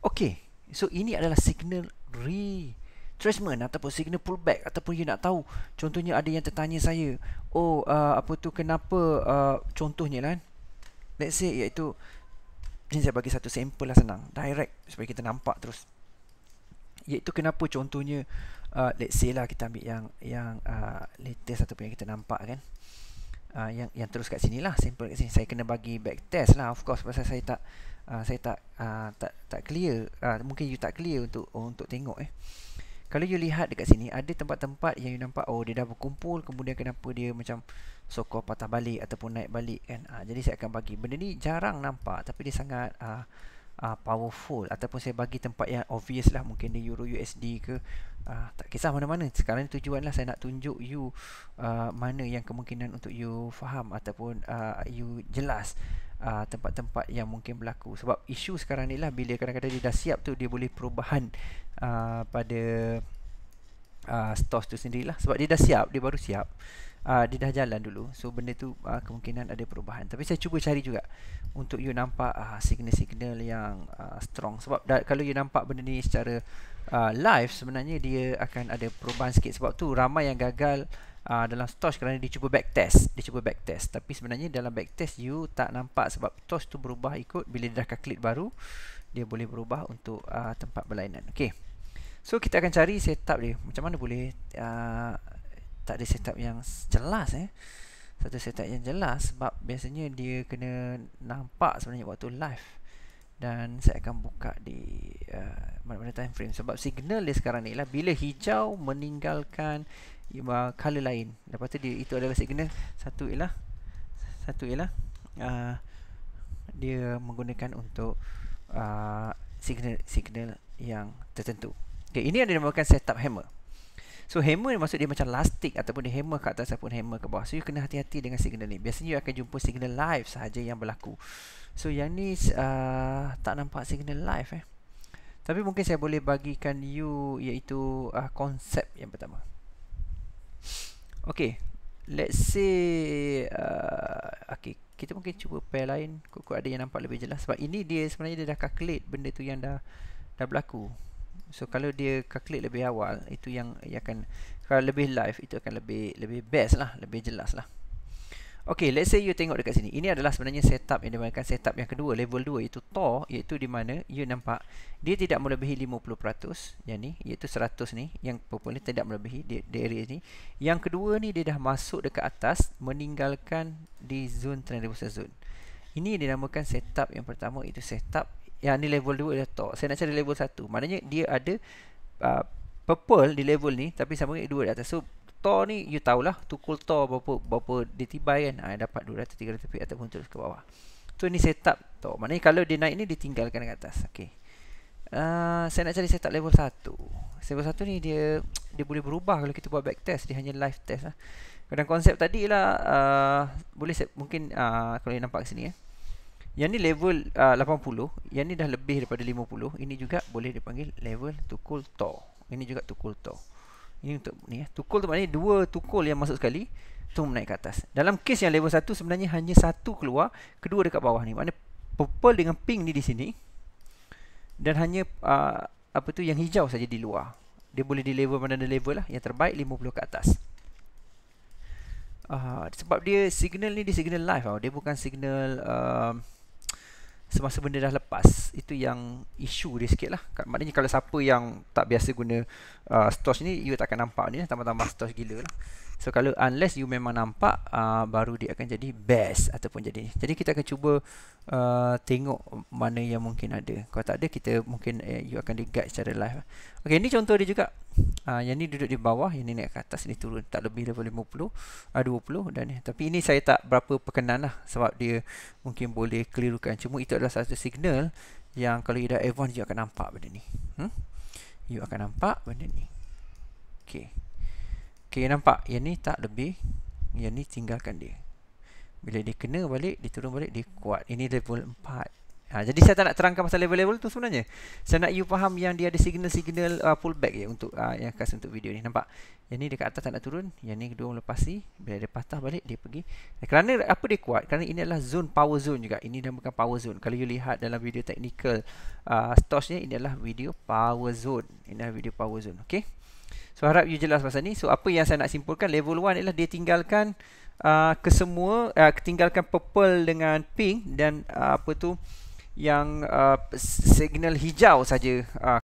Okey, so ini adalah signal retracement ataupun signal pullback ataupun you nak tahu contohnya ada yang tertanya saya oh uh, apa tu kenapa uh, contohnya lah kan? let's say iaitu ini saya bagi satu sample lah senang direct supaya kita nampak terus iaitu kenapa contohnya uh, let's say lah kita ambil yang yang uh, latest ataupun yang kita nampak kan uh, yang yang terus kat sini lah sampel kat sini saya kena bagi back test lah of course pasal saya tak uh, saya tak uh, tak tak clear uh, mungkin you tak clear untuk oh, untuk tengok eh kalau you lihat dekat sini ada tempat-tempat yang you nampak oh dia dah berkumpul kemudian kenapa dia macam sokor patah balik ataupun naik balik kan uh, jadi saya akan bagi benda ni jarang nampak tapi dia sangat uh, uh, powerful ataupun saya bagi tempat yang obvious lah mungkin di euro USD ke uh, tak kisah mana-mana sekarang tujuan lah saya nak tunjuk you uh, mana yang kemungkinan untuk you faham ataupun uh, you jelas Uh, tempat-tempat yang mungkin berlaku sebab isu sekarang ni lah bila kadang-kadang dia dah siap tu dia boleh perubahan uh, pada uh, stores tu sendirilah sebab dia dah siap dia baru siap uh, dia dah jalan dulu so benda tu uh, kemungkinan ada perubahan tapi saya cuba cari juga untuk you nampak uh, signal-signal yang uh, strong sebab da- kalau you nampak benda ni secara uh, live sebenarnya dia akan ada perubahan sikit sebab tu ramai yang gagal Uh, dalam stores kerana dia cuba back test dia cuba back test tapi sebenarnya dalam back test you tak nampak sebab stores tu berubah ikut bila dia dah calculate baru dia boleh berubah untuk uh, tempat berlainan okey So kita akan cari setup dia Macam mana boleh uh, Tak ada setup yang jelas eh Satu setup yang jelas Sebab biasanya dia kena nampak sebenarnya waktu live Dan saya akan buka di ah, Mana-mana uh, time frame Sebab signal dia sekarang ni lah Bila hijau meninggalkan uh, ah, Color lain Lepas tu dia, itu adalah signal Satu ialah Satu ialah uh, Dia menggunakan untuk uh, Signal-signal yang tertentu Okay, ini yang dinamakan setup hammer. So hammer ni maksud dia macam lastik ataupun dia hammer ke atas ataupun hammer ke bawah. So you kena hati-hati dengan signal ni. Biasanya you akan jumpa signal live sahaja yang berlaku. So yang ni uh, tak nampak signal live eh. Tapi mungkin saya boleh bagikan you iaitu uh, konsep yang pertama. Okay. Let's say uh, okay. Kita mungkin cuba pair lain. Kukuk ada yang nampak lebih jelas. Sebab ini dia sebenarnya dia dah calculate benda tu yang dah dah berlaku. So kalau dia calculate lebih awal itu yang ia akan kalau lebih live itu akan lebih lebih best lah, lebih jelas lah. Okay, let's say you tengok dekat sini. Ini adalah sebenarnya setup yang dimainkan setup yang kedua, level 2 iaitu TOR iaitu di mana you nampak dia tidak melebihi 50% yang ni, iaitu 100 ni yang purple ni tidak melebihi di, di area ni. Yang kedua ni dia dah masuk dekat atas meninggalkan di zone trend reversal zone. Ini dinamakan setup yang pertama iaitu setup yang ni level 2 dia tok. Saya nak cari level 1. Maknanya dia ada uh, purple di level ni tapi sama dengan 2 di atas. So tok ni you tahulah tukul tok berapa berapa ditibai kan. Ah uh, dapat 200 300 feet ataupun terus ke bawah. Tu so, ni setup tok. Maknanya kalau dia naik ni ditinggalkan dekat atas. Okey. Uh, saya nak cari setup level 1. Level 1 ni dia dia boleh berubah kalau kita buat back test. Dia hanya live test lah. Kadang konsep tadi lah uh, boleh set, mungkin uh, kalau you nampak sini eh. Ya. Yang ni level uh, 80, yang ni dah lebih daripada 50. Ini juga boleh dipanggil level tukul to. Ini juga tukul to. Ini untuk ni ya. Tukul tu maknanya dua tukul yang masuk sekali tu naik ke atas. Dalam kes yang level 1 sebenarnya hanya satu keluar, kedua dekat bawah ni. Maknanya purple dengan pink ni di sini. Dan hanya uh, apa tu yang hijau saja di luar. Dia boleh di level mana-mana level lah. Yang terbaik 50 ke atas. Uh, sebab dia signal ni di signal live tau. Dia bukan signal uh, semasa benda dah lepas itu yang isu dia sikit lah maknanya kalau siapa yang tak biasa guna uh, stosh ni you takkan nampak ni tambah-tambah stosh gila lah So kalau unless you memang nampak uh, baru dia akan jadi best ataupun jadi. Jadi kita akan cuba uh, tengok mana yang mungkin ada. Kalau tak ada kita mungkin uh, you akan di guide secara live. Okay, ini contoh dia juga. Uh, yang ni duduk di bawah, yang ni naik ke atas ni turun tak lebih level 50 uh, 20 dan tapi ini saya tak berapa perkenan lah sebab dia mungkin boleh kelirukan. Cuma itu adalah satu signal yang kalau you dah advance you akan nampak benda ni. Hmm? You akan nampak benda ni. Okay. Okey, nampak? Yang ni tak lebih. Yang ni tinggalkan dia. Bila dia kena balik, dia turun balik, dia kuat. Ini level 4. Ha, jadi saya tak nak terangkan pasal level-level tu sebenarnya. Saya nak you faham yang dia ada signal-signal uh, pullback je untuk uh, yang khas untuk video ni. Nampak? Yang ni dekat atas tak nak turun. Yang ni kedua lepasi. Bila dia patah balik, dia pergi. Eh, kerana apa dia kuat? Kerana ini adalah zone power zone juga. Ini namakan power zone. Kalau you lihat dalam video technical uh, storage ni, ini adalah video power zone. Ini adalah video power zone. Okay? So harap you jelas pasal ni. So apa yang saya nak simpulkan level 1 ialah dia tinggalkan uh, kesemua uh, tinggalkan purple dengan pink dan uh, apa tu yang uh, signal hijau saja uh,